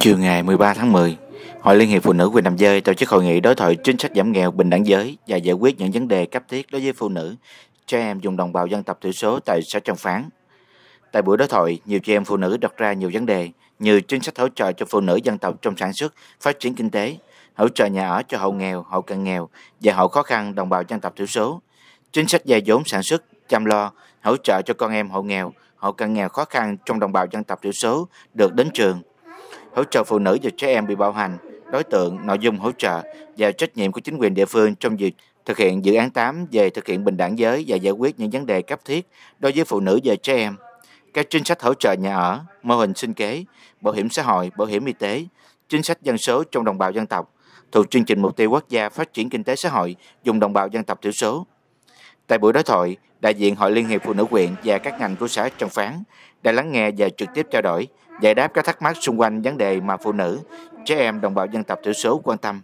chiều ngày 13 tháng 10, Hội Liên hiệp Phụ nữ quyền Nam giới tổ chức hội nghị đối thoại chính sách giảm nghèo bình đẳng giới và giải quyết những vấn đề cấp thiết đối với phụ nữ, trẻ em dùng đồng bào dân tộc thiểu số tại xã Trần Phán. Tại buổi đối thoại, nhiều chị em phụ nữ đặt ra nhiều vấn đề như chính sách hỗ trợ cho phụ nữ dân tộc trong sản xuất, phát triển kinh tế, hỗ trợ nhà ở cho hộ nghèo, hộ cận nghèo và hộ khó khăn đồng bào dân tộc thiểu số, chính sách vay vốn sản xuất, chăm lo, hỗ trợ cho con em hộ nghèo, hộ cận nghèo khó khăn trong đồng bào dân tộc thiểu số được đến trường, hỗ trợ phụ nữ và trẻ em bị bạo hành, đối tượng, nội dung hỗ trợ và trách nhiệm của chính quyền địa phương trong việc thực hiện dự án 8 về thực hiện bình đẳng giới và giải quyết những vấn đề cấp thiết đối với phụ nữ và trẻ em, các chính sách hỗ trợ nhà ở, mô hình sinh kế, bảo hiểm xã hội, bảo hiểm y tế, chính sách dân số trong đồng bào dân tộc, thuộc chương trình mục tiêu quốc gia phát triển kinh tế xã hội vùng đồng bào dân tộc thiểu số Tại buổi đối thoại, đại diện Hội Liên hiệp Phụ nữ huyện và các ngành của xã Trần Phán đã lắng nghe và trực tiếp trao đổi, giải đáp các thắc mắc xung quanh vấn đề mà phụ nữ, trẻ em đồng bào dân tộc thiểu số quan tâm